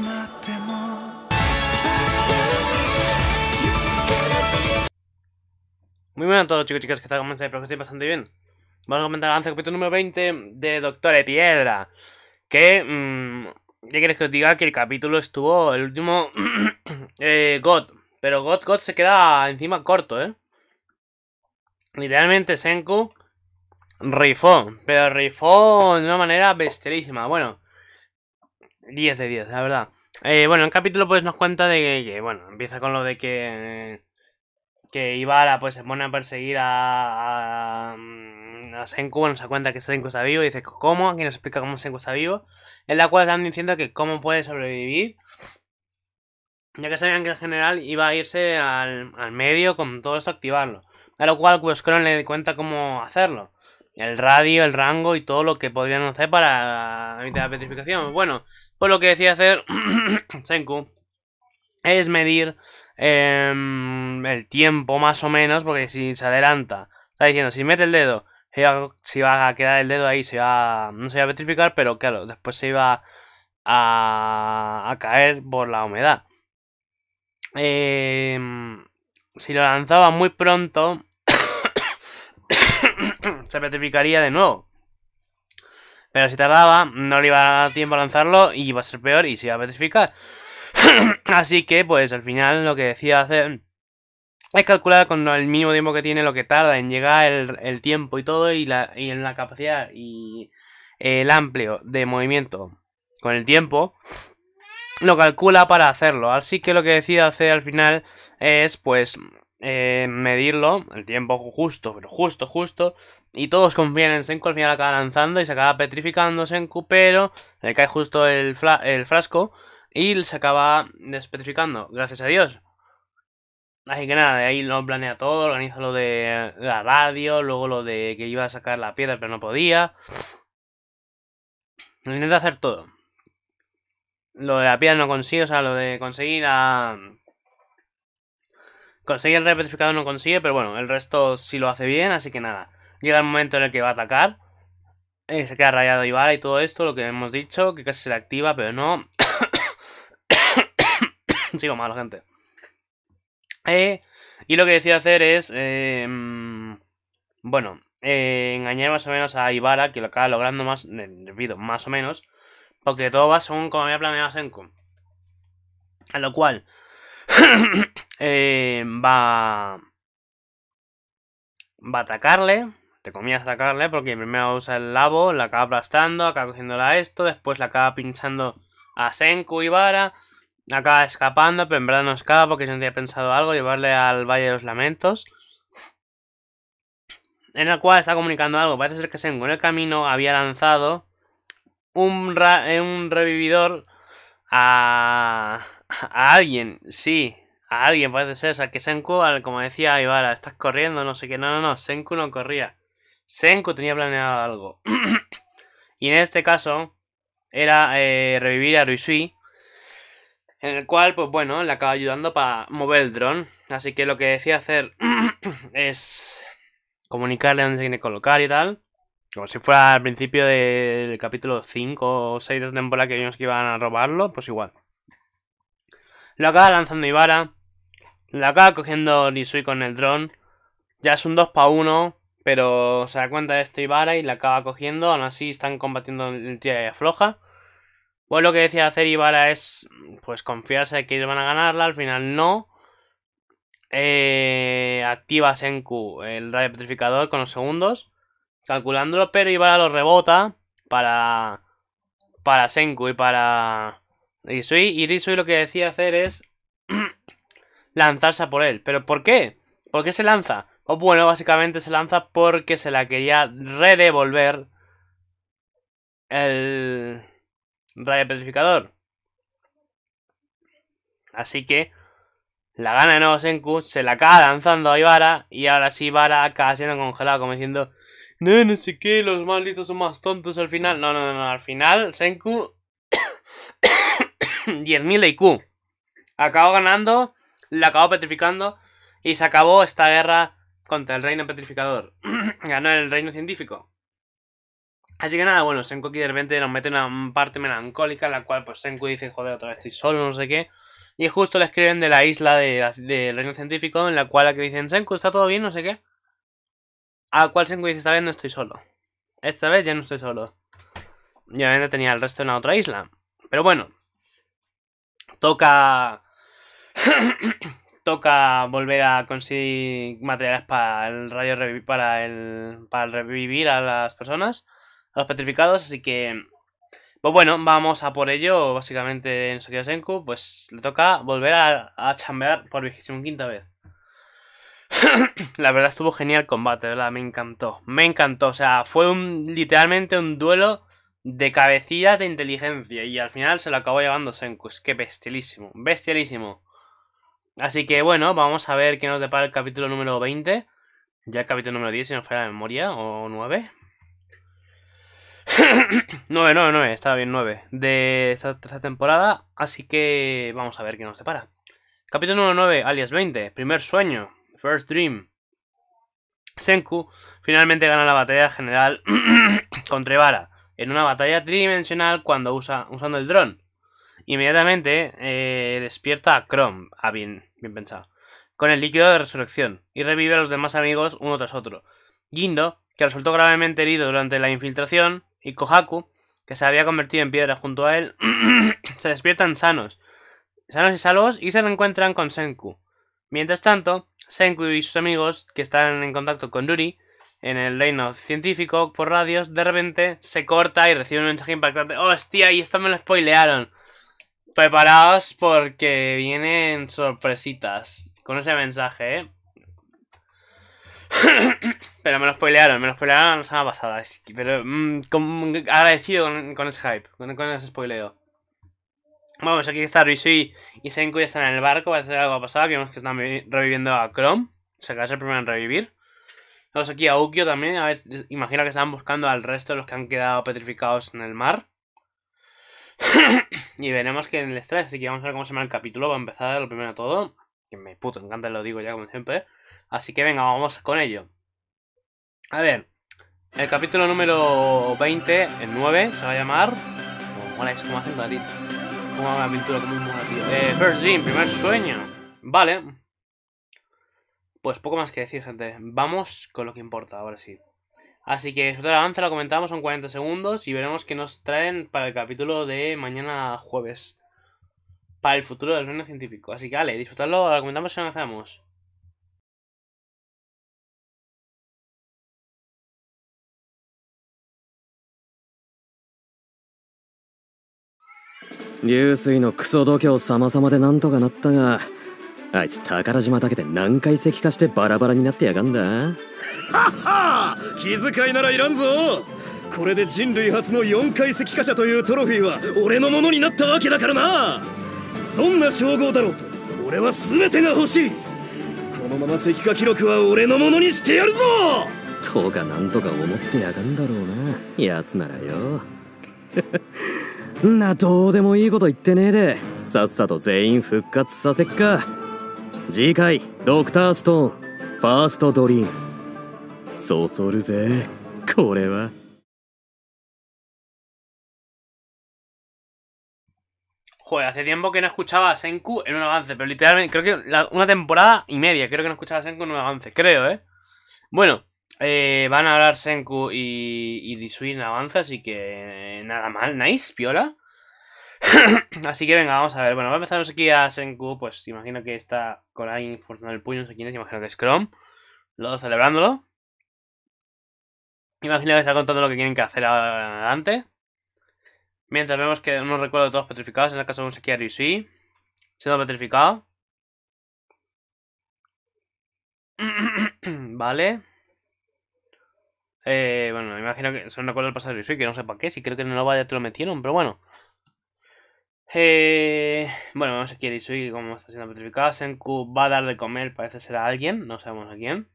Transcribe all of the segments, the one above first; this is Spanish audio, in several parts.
Muy buenas a todos chicos y chicas, que tal? ¿Cómo Espero que estéis bastante bien. Vamos a comentar el avance capítulo número 20 de Doctor de Piedra. Que, mmm, ¿qué ¿Quieres que os diga? Que el capítulo estuvo, el último, eh, God. Pero God God se queda encima corto, ¿eh? Literalmente Senku rifó, pero rifó de una manera bestialísima. Bueno, 10 de 10, la verdad. Eh, bueno, el capítulo pues nos cuenta de que, bueno, empieza con lo de que... que Ibarra pues se pone a perseguir a, mm, a, Senku, bueno, se cuenta que Senku está vivo y dice, ¿cómo? Aquí nos explica cómo Senku está vivo. En la cual están diciendo que cómo puede sobrevivir. Ya que sabían que el general iba a irse al, medio con todo esto activarlo. A lo cual pues Kron le cuenta cómo hacerlo el radio, el rango y todo lo que podrían hacer para evitar la petrificación. Bueno, pues lo que decía hacer Senku es medir em, el tiempo más o menos, porque si se adelanta, está diciendo, si mete el dedo, si va, a quedar el dedo ahí, se va, no se va a petrificar, pero claro, después se iba a, caer por la humedad. Em, si lo lanzaba muy pronto, se petrificaría de nuevo. Pero si tardaba, no le iba a dar tiempo a lanzarlo y iba a ser peor y se iba a petrificar. Así que, pues al final lo que decía hacer es calcular con el mínimo tiempo que tiene lo que tarda en llegar el, tiempo y todo y, la, en la capacidad y eh, el amplio de movimiento con el tiempo lo calcula para hacerlo así que lo que decía hacer al final es pues eh, medirlo el tiempo justo pero justo justo y todos confían en Senku, al final acaba lanzando y se acaba petrificando Senku, pero le cae justo el, frasco y se acaba despetrificando, gracias a Dios. Así que nada, de ahí lo planea todo, organiza lo de la radio, luego lo de que iba a sacar la piedra pero no podía. intenta hacer todo. Lo de la piedra no consigue, o sea, lo de conseguir a... Conseguir el repetrificado no consigue, pero bueno, el resto sí lo hace bien, así que nada. Llega el momento en el que va a atacar. Eh, se queda rayado Ibarra y todo esto, lo que hemos dicho, que casi se le activa, pero no. Sigo mal, gente. Eh, y lo que decía hacer es. Eh, mm, bueno, engañar más o menos a Ibarra, que lo acaba logrando más. más o menos. Porque todo va según como había planeado Senko. A lo cual. va. Va a atacarle te comías a sacarle porque primero usa el labo, la acaba aplastando, acaba cogiéndola a esto, después la acaba pinchando a Senku y Vara, acaba escapando, pero en verdad no escapa porque yo no había pensado algo, llevarle al Valle de los Lamentos, en el cual está comunicando algo. Parece ser que Senku en el camino había lanzado un, eh, un revividor a, a alguien, sí, a alguien parece ser. O sea, que Senku, como decía Ibarra, estás corriendo, no sé qué. No, no, no, Senku no corría. Senko tenía planeado algo. y en este caso era eh, revivir a Ruisui. En el cual, pues bueno, le acaba ayudando para mover el dron. Así que lo que decía hacer es comunicarle dónde se tiene que colocar y tal. Como si fuera al principio del capítulo 5 o 6 de la temporada que vimos que iban a robarlo, pues igual. Lo acaba lanzando Ibarra. Lo acaba cogiendo Ruisui con el dron. Ya es un 2 para 1. Pero se da cuenta de esto Ibarra y la acaba cogiendo. Aún así están combatiendo en tira y afloja. Pues lo que decía hacer Ibarra es pues confiarse de que ellos van a ganarla. Al final no. Eh, activa Senku el rayo petrificador con los segundos. Calculándolo, pero Ibarra lo rebota para, para Senku y para Risui. Y Risui lo que decía hacer es lanzarse por él. ¿Pero por qué? ¿Por qué se lanza? O bueno, básicamente se lanza porque se la quería redevolver el rayo petrificador. Así que la gana de nuevo Senku, se la acaba lanzando a Ivara y ahora sí Ivara acaba siendo congelado como diciendo No, no sé qué, los malditos son más tontos al final. No, no, no, no. al final Senku 10.000 IQ. Acabó ganando, la acabó petrificando y se acabó esta guerra contra el reino petrificador. Ganó el reino científico. Así que nada, bueno, Senku aquí de repente nos mete una parte melancólica en la cual pues Senku dice, joder, otra vez estoy solo, no sé qué. Y justo le escriben de la isla del reino científico en la cual que dicen, Senku, ¿está todo bien? No sé qué. A la cual Senku dice, esta vez no estoy solo. Esta vez ya no estoy solo. Y obviamente tenía el resto en la otra isla. Pero bueno. Toca... toca volver a conseguir materiales para el revivir para el para revivir a las personas, a los petrificados, así que pues bueno, vamos a por ello, básicamente en Sokio Senku, pues le toca volver a, chambear por vigésimo quinta vez. la verdad estuvo genial el combate, ¿verdad? Me encantó, me encantó, o sea, fue un literalmente un duelo de cabecillas de inteligencia y al final se lo acabó llevando Senku, es que bestialísimo, bestialísimo. Así que bueno, vamos a ver qué nos depara el capítulo número 20. Ya el capítulo número 10, si nos fuera la memoria, o 9. 9, 9, 9, estaba bien 9 de esta tercera temporada, así que vamos a ver qué nos depara. Capítulo número 9, alias 20, primer sueño, first dream. Senku finalmente gana la batalla general contra Vara. en una batalla tridimensional cuando usa usando el dron. Inmediatamente eh, despierta a Chrome, ah, bien, bien pensado, con el líquido de resurrección y revive a los demás amigos uno tras otro. Gindo, que resultó gravemente herido durante la infiltración, y Kohaku, que se había convertido en piedra junto a él, se despiertan sanos, sanos y salvos y se reencuentran con Senku. Mientras tanto, Senku y sus amigos, que están en contacto con Duri, en el reino científico por radios, de repente se corta y recibe un mensaje impactante. ¡Hostia! Y esto me lo spoilearon. Preparaos porque vienen sorpresitas con ese mensaje, ¿eh? pero me lo spoilearon, me lo spoilearon la semana pasada. Pero mm, con, agradecido con, ese hype, con, ese spoileo. Vamos, pues aquí está y, y Senku están en el barco. Parece que algo ha pasado. Que vemos que están reviviendo a Chrome. O sea, que va a ser el primero en revivir. Vamos aquí a Ukyo también. A ver, imagino que están buscando al resto de los que han quedado petrificados en el mar. y veremos en el trae. Así que vamos a ver cómo se llama el capítulo. Va a empezar lo primero de todo. Que me puto encanta, lo digo ya como siempre. Así que venga, vamos con ello. A ver, el capítulo número 20, el 9, se va a llamar. First Dream, primer sueño. Vale. Pues poco más que decir, gente. Vamos con lo que importa, ahora sí. Así que disfrutad el avance, lo comentamos, son 40 segundos y veremos qué nos traen para el capítulo de mañana jueves. Para el futuro del reino científico. Así que vale, disfrutadlo, lo comentamos y lo hacemos. あいつ宝島だけで何回石化してバラバラになってやがんだはは 気遣いならいらんぞこれで人類初の4回石化者というトロフィーは俺のものになったわけだからなどんな称号だろうと俺は全てが欲しいこのまま石化記録は俺のものにしてやるぞとかなんとか思ってやがんだろうなやつならよ などうでもいいこと言ってねえでさっさと全員復活させっか次回ドクターストーンファーストドリームそそるぜこれは hace tiempo que no escuchaba a Senku en un avance, pero literalmente, creo que una temporada y media, creo que no escuchaba a Senku en un avance, creo, ¿eh? Bueno, eh, van a hablar Senku y, y Disui en avance, así que nada mal, nice, piola. Así que venga, vamos a ver. Bueno, va a empezar aquí a Senku, pues imagino que está con alguien forzando el puño, no sé quién imagino que es Chrome. Luego celebrándolo. Imagino que está contando lo que tienen que hacer ahora en adelante. Mientras vemos que no recuerdo todos petrificados, en el caso de un a sí. Siendo petrificado. vale. Eh, bueno, imagino que son no recuerdo el pasado de Ryusui, que no sé para qué, si creo que no lo vaya te lo metieron, pero bueno. Eh, bueno, vamos a quién Isui, como está siendo petrificado Senku va a dar de comer, parece ser a alguien, no sabemos a quién.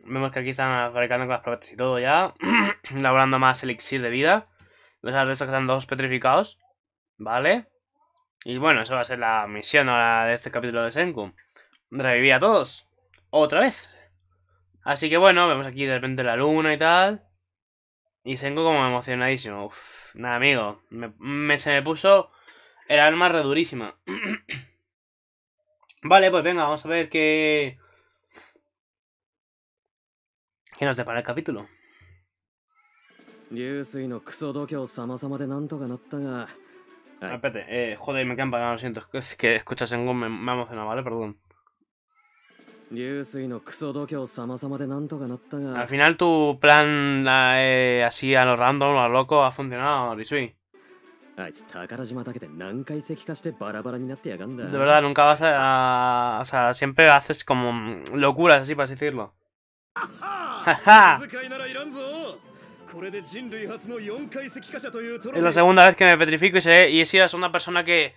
Vemos que aquí están fabricando con las propuestas y todo ya. Elaborando más elixir de vida. Los a que están dos petrificados. Vale. Y bueno, eso va a ser la misión ahora de este capítulo de Senku. Revivir a todos. Otra vez. Así que bueno, vemos aquí de repente la luna y tal. Y Senku como emocionadísimo. Uf, nada, amigo. se me puso era El arma redurísima. vale, pues venga, vamos a ver qué... ¿Qué nos depara el capítulo? Ah, espérate, eh, joder, me campan, lo siento. Es que escuchas en me, me ha emocionado, ¿vale? Perdón. Al final tu plan eh, así a lo random, a lo loco, ha funcionado, Risui. De verdad, nunca vas a, O sea, siempre haces como locuras así, para decirlo. es la segunda vez que me petrifico y, y he sido la segunda persona que...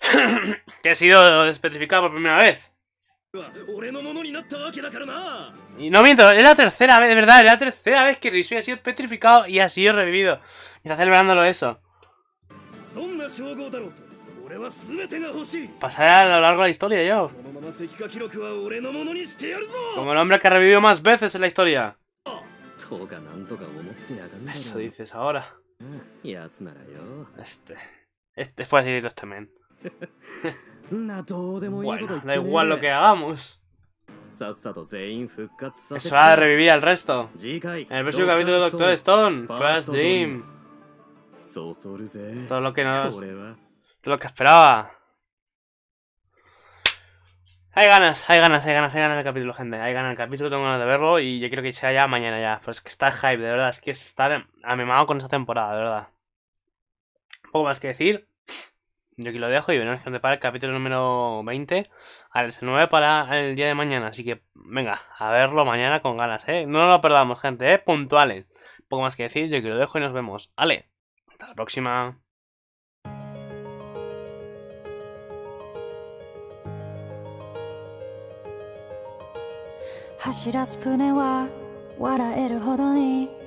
que ha sido despetrificada por primera vez. Y no miento, es la tercera vez, de verdad, es la tercera vez que Risui ha sido petrificado y ha sido revivido. Y está celebrándolo eso. Pasaré a lo largo de la historia yo. Como el hombre que ha revivido más veces en la historia. Eso dices ahora. Ah, este. Este puede este da igual lo que hagamos. Es hora de revivir al resto. En el próximo capítulo de Doctor Stone, First Dream. Todo lo que nos. Todo lo que esperaba. Hay ganas, hay ganas, hay ganas, hay ganas del capítulo, gente. Hay ganas el capítulo, tengo ganas de verlo y yo quiero que sea ya mañana ya. pues que está hype, de verdad. Es que es estar amemado con esta temporada, de verdad. poco más que decir. Yo aquí lo dejo y venimos gente para el capítulo número 20 al 9 para el día de mañana. Así que venga, a verlo mañana con ganas, ¿eh? No lo perdamos, gente, ¿eh? Puntuales. poco más que decir, yo aquí lo dejo y nos vemos. ¡Ale! 다록走らす船は笑えるほどに